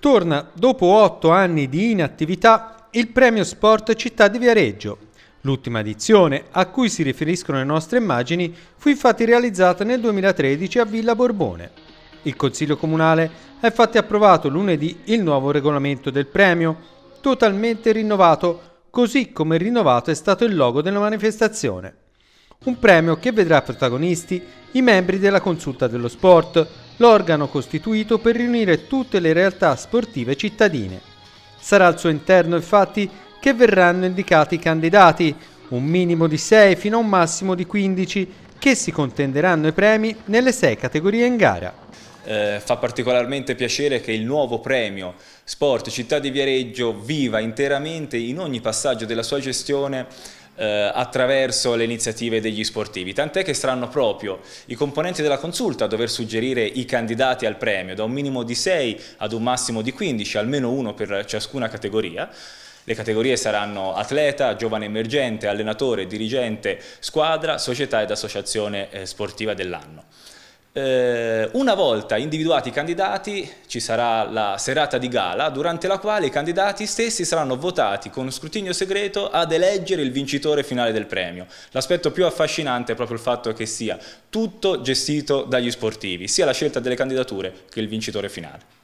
Torna dopo otto anni di inattività il premio Sport Città di Viareggio. L'ultima edizione, a cui si riferiscono le nostre immagini, fu infatti realizzata nel 2013 a Villa Borbone. Il Consiglio Comunale ha infatti approvato lunedì il nuovo regolamento del premio, totalmente rinnovato, così come rinnovato è stato il logo della manifestazione. Un premio che vedrà protagonisti i membri della consulta dello sport, l'organo costituito per riunire tutte le realtà sportive cittadine. Sarà al suo interno infatti che verranno indicati i candidati, un minimo di 6 fino a un massimo di 15, che si contenderanno i premi nelle 6 categorie in gara. Eh, fa particolarmente piacere che il nuovo premio Sport Città di Viareggio viva interamente in ogni passaggio della sua gestione eh, attraverso le iniziative degli sportivi, tant'è che saranno proprio i componenti della consulta a dover suggerire i candidati al premio, da un minimo di 6 ad un massimo di 15, almeno uno per ciascuna categoria. Le categorie saranno atleta, giovane emergente, allenatore, dirigente, squadra, società ed associazione eh, sportiva dell'anno. Eh, una volta individuati i candidati ci sarà la serata di gala durante la quale i candidati stessi saranno votati con scrutinio segreto ad eleggere il vincitore finale del premio. L'aspetto più affascinante è proprio il fatto che sia tutto gestito dagli sportivi, sia la scelta delle candidature che il vincitore finale.